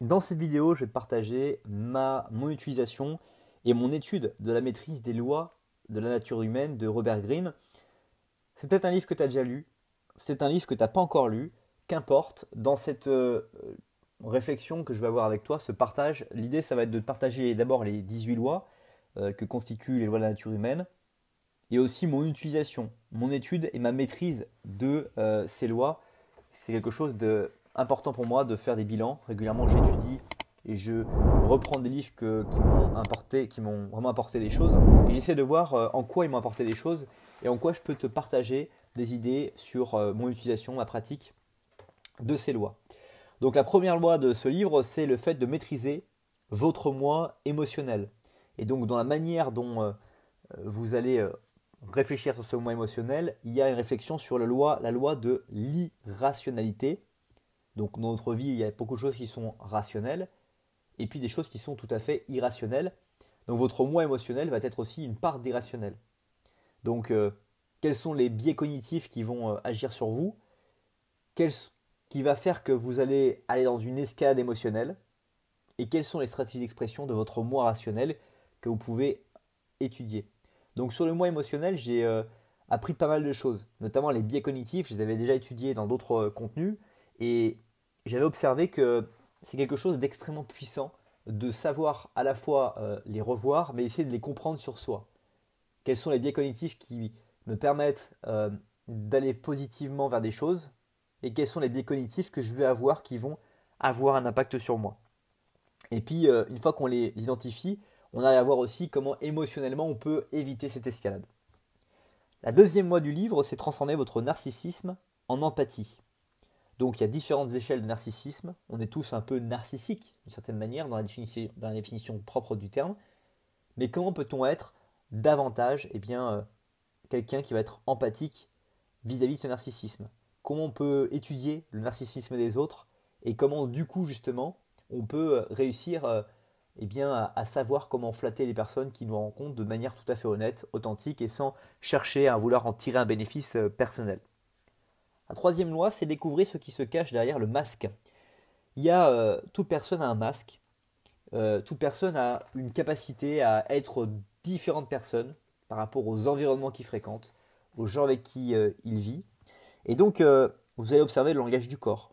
Dans cette vidéo, je vais partager ma, mon utilisation et mon étude de la maîtrise des lois de la nature humaine de Robert Greene. C'est peut-être un livre que tu as déjà lu, c'est un livre que tu n'as pas encore lu, qu'importe, dans cette euh, réflexion que je vais avoir avec toi, ce partage, l'idée ça va être de partager d'abord les 18 lois euh, que constituent les lois de la nature humaine, et aussi mon utilisation, mon étude et ma maîtrise de euh, ces lois. C'est quelque chose de important pour moi de faire des bilans. Régulièrement, j'étudie et je reprends des livres qui m'ont apporté qui m'ont vraiment apporté des choses. Et j'essaie de voir euh, en quoi ils m'ont apporté des choses et en quoi je peux te partager des idées sur euh, mon utilisation, ma pratique de ces lois. Donc la première loi de ce livre, c'est le fait de maîtriser votre moi émotionnel. Et donc dans la manière dont euh, vous allez réfléchir sur ce moi émotionnel, il y a une réflexion sur la loi, la loi de l'irrationalité donc dans notre vie, il y a beaucoup de choses qui sont rationnelles et puis des choses qui sont tout à fait irrationnelles. Donc votre moi émotionnel va être aussi une part d'irrationnel. Donc euh, quels sont les biais cognitifs qui vont euh, agir sur vous Qu'est-ce qui va faire que vous allez aller dans une escalade émotionnelle et quelles sont les stratégies d'expression de votre moi rationnel que vous pouvez étudier. Donc sur le moi émotionnel, j'ai euh, appris pas mal de choses, notamment les biais cognitifs, je les avais déjà étudiés dans d'autres contenus et j'avais observé que c'est quelque chose d'extrêmement puissant de savoir à la fois euh, les revoir, mais essayer de les comprendre sur soi. Quels sont les biais cognitifs qui me permettent euh, d'aller positivement vers des choses et quels sont les biais cognitifs que je vais avoir qui vont avoir un impact sur moi. Et puis, euh, une fois qu'on les identifie, on arrive à voir aussi comment émotionnellement on peut éviter cette escalade. La deuxième loi du livre, c'est transformer votre narcissisme en empathie. Donc il y a différentes échelles de narcissisme. On est tous un peu narcissiques, d'une certaine manière, dans la définition, dans propre du terme. Mais comment peut-on être davantage eh bien, euh, quelqu'un qui va être empathique vis-à-vis de ce narcissisme Comment on peut étudier le narcissisme des autres et comment du coup justement on peut euh, réussir euh, eh bien, à, savoir comment flatter les personnes qui nous rencontrent de manière tout à fait honnête, authentique et sans chercher à vouloir en tirer un bénéfice personnel. La troisième loi, c'est découvrir ce qui se cache derrière le masque. Il y a euh, toute personne a un masque, euh, toute personne a une capacité à être différentes personnes par rapport aux environnements qu'il fréquente, aux gens avec qui euh, il vit. Et donc, vous allez observer le langage du corps.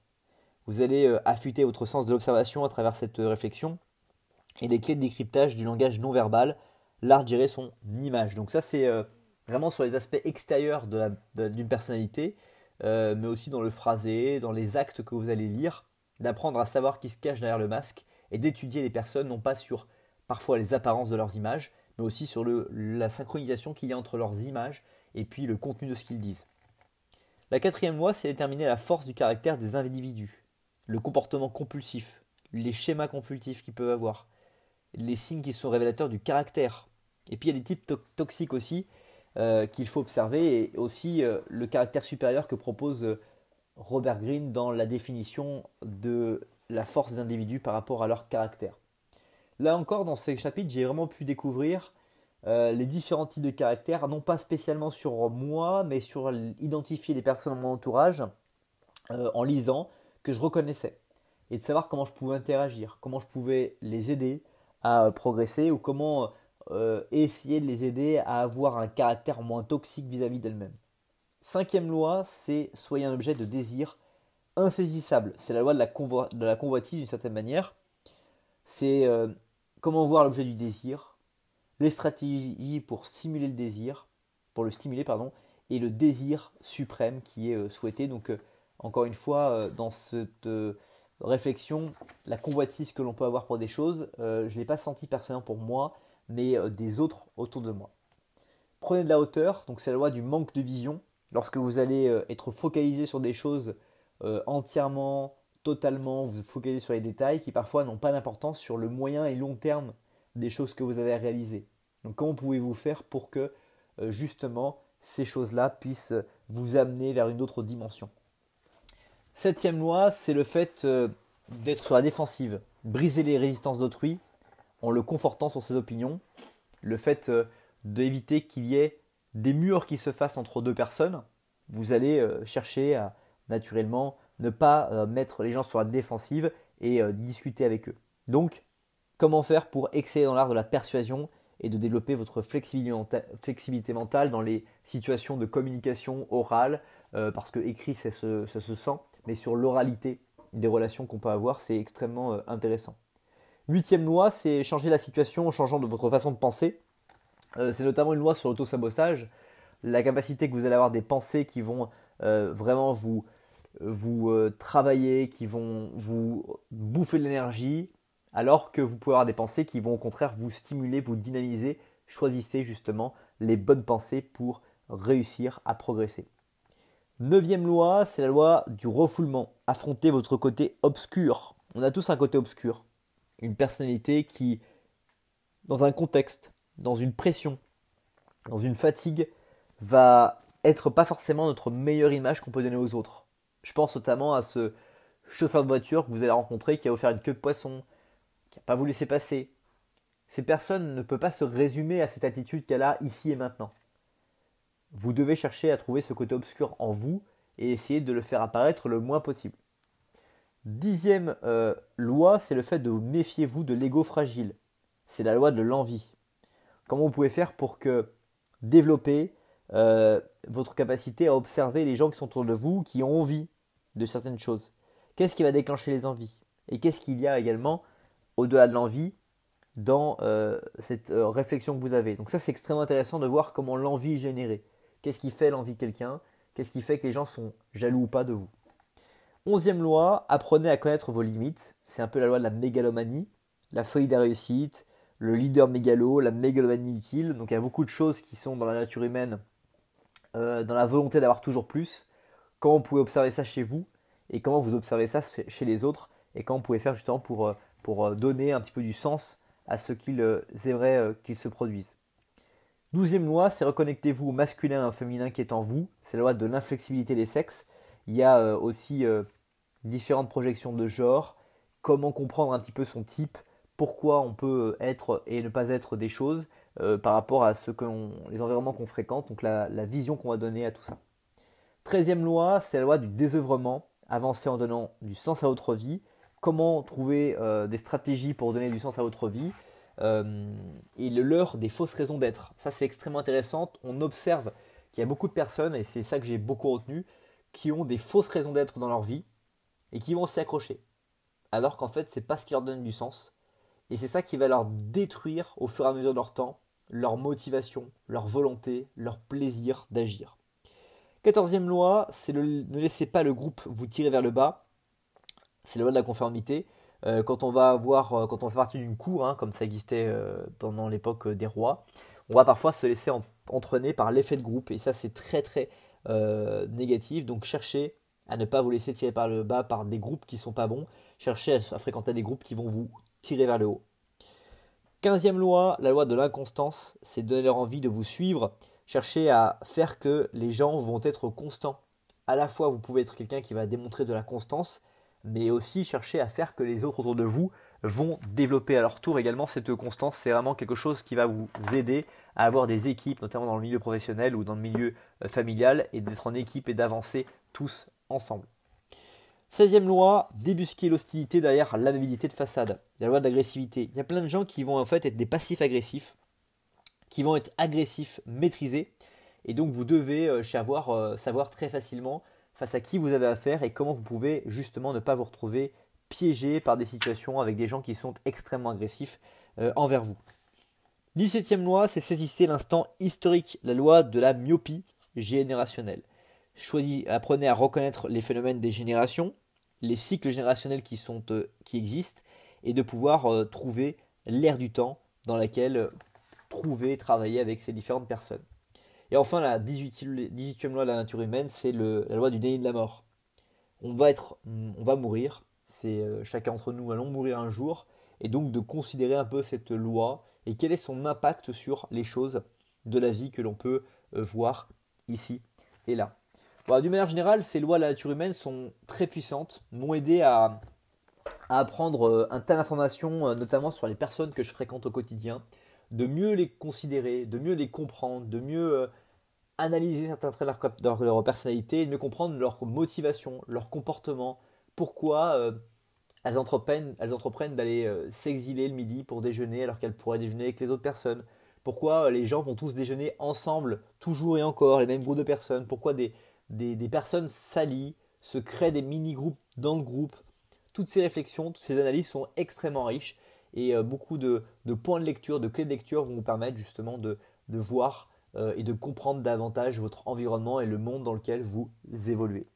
Vous allez affûter votre sens de l'observation à travers cette réflexion et les clés de décryptage du langage non verbal, l'art dirait son image. Donc ça, c'est vraiment sur les aspects extérieurs d'une personnalité euh, mais aussi dans le phrasé, dans les actes que vous allez lire, d'apprendre à savoir qui se cache derrière le masque et d'étudier les personnes, non pas sur parfois les apparences de leurs images, mais aussi sur la synchronisation qu'il y a entre leurs images et puis le contenu de ce qu'ils disent. La quatrième loi, c'est déterminer la force du caractère des individus, le comportement compulsif, les schémas compulsifs qu'ils peuvent avoir, les signes qui sont révélateurs du caractère. Et puis il y a des types toxiques aussi, euh, qu'il faut observer et aussi euh, le caractère supérieur que propose euh, Robert Greene dans la définition de la force d'individus par rapport à leur caractère. Là encore, dans ce chapitre, j'ai vraiment pu découvrir les différents types de caractères, non pas spécialement sur moi, mais sur identifier les personnes dans mon entourage en lisant que je reconnaissais et de savoir comment je pouvais interagir, comment je pouvais les aider à progresser ou comment et euh, essayer de les aider à avoir un caractère moins toxique vis-à-vis d'elles-mêmes. Cinquième loi, c'est soyez un objet de désir insaisissable. C'est la loi de la, de la, convoitise d'une certaine manière. C'est euh, comment voir l'objet du désir, les stratégies pour simuler le désir, pour le stimuler, pardon, et le désir suprême qui est euh, souhaité. Donc, encore une fois, dans cette réflexion, la convoitise que l'on peut avoir pour des choses, je ne l'ai pas senti personnellement pour moi mais euh, des autres autour de moi. Prenez de la hauteur, donc c'est la loi du manque de vision. Lorsque vous allez euh, être focalisé sur des choses euh, entièrement, totalement, vous focalisez sur les détails qui parfois n'ont pas d'importance sur le moyen et long terme des choses que vous avez à réaliser. Donc comment pouvez-vous faire pour que justement ces choses-là puissent vous amener vers une autre dimension Septième loi, c'est le fait d'être sur la défensive, briser les résistances d'autrui en le confortant sur ses opinions, le fait euh, d'éviter qu'il y ait des murs qui se fassent entre deux personnes, vous allez euh, chercher à naturellement ne pas euh, mettre les gens sur la défensive et discuter avec eux. Donc, comment faire pour exceller dans l'art de la persuasion et de développer votre flexibilité mentale dans les situations de communication orale, parce que écrit, ça se, sent, mais sur l'oralité des relations qu'on peut avoir, c'est extrêmement intéressant. Huitième loi, c'est changer la situation en changeant de votre façon de penser. Euh, c'est notamment une loi sur l'auto sabotage, la capacité que vous allez avoir des pensées qui vont euh, vraiment vous, vous euh, travailler, qui vont vous bouffer de l'énergie, alors que vous pouvez avoir des pensées qui vont au contraire vous stimuler, vous dynamiser. Choisissez justement les bonnes pensées pour réussir à progresser. Neuvième loi, c'est la loi du refoulement. Affrontez votre côté obscur. On a tous un côté obscur une personnalité qui, dans un contexte, dans une pression, dans une fatigue, va être pas forcément notre meilleure image qu'on peut donner aux autres. Je pense notamment à ce chauffeur de voiture que vous allez rencontrer qui a offert une queue de poisson, qui n'a pas voulu laisser passer. Ces personnes ne peut pas se résumer à cette attitude qu'elle a ici et maintenant. Vous devez chercher à trouver ce côté obscur en vous et essayer de le faire apparaître le moins possible. Dixième euh, loi, c'est le fait de méfiez-vous de l'ego fragile. C'est la loi de l'envie. Comment vous pouvez faire pour que développer euh, votre capacité à observer les gens qui sont autour de vous, qui ont envie de certaines choses Qu'est-ce qui va déclencher les envies Et qu'est-ce qu'il y a également au-delà de l'envie dans euh, cette réflexion que vous avez Donc ça, c'est extrêmement intéressant de voir comment l'envie est générée. Qu'est-ce qui fait l'envie de quelqu'un Qu'est-ce qui fait que les gens sont jaloux ou pas de vous Onzième loi, apprenez à connaître vos limites. C'est un peu la loi de la mégalomanie, la feuille des réussites, le leader mégalo, la mégalomanie utile. Donc il y a beaucoup de choses qui sont dans la nature humaine, euh, dans la volonté d'avoir toujours plus. Comment vous pouvez observer ça chez vous et comment vous observez ça chez les autres et comment vous pouvez faire justement pour, euh, pour euh, donner un petit peu du sens à ce qu'ils aimeraient qu'ils se produisent. Douzième loi, c'est reconnectez-vous au masculin et au féminin qui est en vous. C'est la loi de l'inflexibilité des sexes. Il y a aussi différentes projections de genre, comment comprendre un petit peu son type, pourquoi on peut euh, être et ne pas être des choses euh, par rapport à ce que les environnements qu'on fréquente, donc la, vision qu'on va donner à tout ça. Treizième loi, c'est la loi du désœuvrement, avancer en donnant du sens à votre vie, comment trouver euh, des stratégies pour donner du sens à votre vie, et le des fausses raisons d'être. Ça c'est extrêmement intéressant, on observe qu'il y a beaucoup de personnes, et c'est ça que j'ai beaucoup retenu, qui ont des fausses raisons d'être dans leur vie, et qui vont s'y accrocher. Alors qu'en fait, c'est pas ce qui leur donne du sens. Et c'est ça qui va leur détruire au fur et à mesure de leur temps, leur motivation, leur volonté, leur plaisir d'agir. Quatorzième loi, c'est ne laissez pas le groupe vous tirer vers le bas. C'est la loi de la conformité. Euh, quand on va avoir, euh, quand on fait partie d'une cour, hein, comme ça existait euh, pendant l'époque des rois, on va parfois se laisser entraîner par l'effet de groupe. Et ça, c'est très très négatif. Donc cherchez à ne pas vous laisser tirer par le bas par des groupes qui ne sont pas bons. Cherchez à fréquenter des groupes qui vont vous tirer vers le haut. Quinzième loi, la loi de l'inconstance, c'est donner leur envie de vous suivre. Cherchez à faire que les gens vont être constants. À la fois, vous pouvez être quelqu'un qui va démontrer de la constance, mais aussi chercher à faire que les autres autour de vous vont développer à leur tour également cette constance. C'est vraiment quelque chose qui va vous aider à avoir des équipes, notamment dans le milieu professionnel ou dans le milieu euh, familial, et d'être en équipe et d'avancer tous ensemble. 16e loi, débusquer l'hostilité derrière l'amabilité de façade, la loi de l'agressivité. Il y a plein de gens qui vont en fait être des passifs agressifs, qui vont être agressifs, maîtrisés, et donc vous devez euh, savoir, euh, savoir très facilement face à qui vous avez affaire et comment vous pouvez justement ne pas vous retrouver piégé par des situations avec des gens qui sont extrêmement agressifs euh, envers vous. 17e loi, c'est saisissez l'instant historique, la loi de la myopie générationnelle. Choisis, apprenez à reconnaître les phénomènes des générations, les cycles générationnels qui, sont, euh, qui existent, et de pouvoir euh, trouver l'ère du temps dans laquelle euh, trouver, travailler avec ces différentes personnes. Et enfin, la 18e, loi de la nature humaine, c'est la loi du déni de la mort. On va, être, on va mourir, c'est chacun d'entre nous allons mourir un jour, et donc de considérer un peu cette loi et quel est son impact sur les choses de la vie que l'on peut voir ici et là. Bah, d'une manière générale, ces lois de la nature humaine sont très puissantes, m'ont aidé à, apprendre euh, un tas d'informations, euh, notamment sur les personnes que je fréquente au quotidien, de mieux les considérer, de mieux les comprendre, de mieux euh, analyser certains traits de leur, personnalité, de mieux comprendre leur motivation, leur comportement, pourquoi elles entreprennent, entreprennent d'aller s'exiler le midi pour déjeuner alors qu'elles pourraient déjeuner avec les autres personnes, pourquoi les gens vont tous déjeuner ensemble, toujours et encore, les mêmes groupes de personnes, pourquoi des, des, personnes s'allient, se créent des mini-groupes dans le groupe. Toutes ces réflexions, toutes ces analyses sont extrêmement riches et euh, beaucoup de, points de lecture, de clés de lecture vont vous permettre justement de voir euh, et de comprendre davantage votre environnement et le monde dans lequel vous évoluez.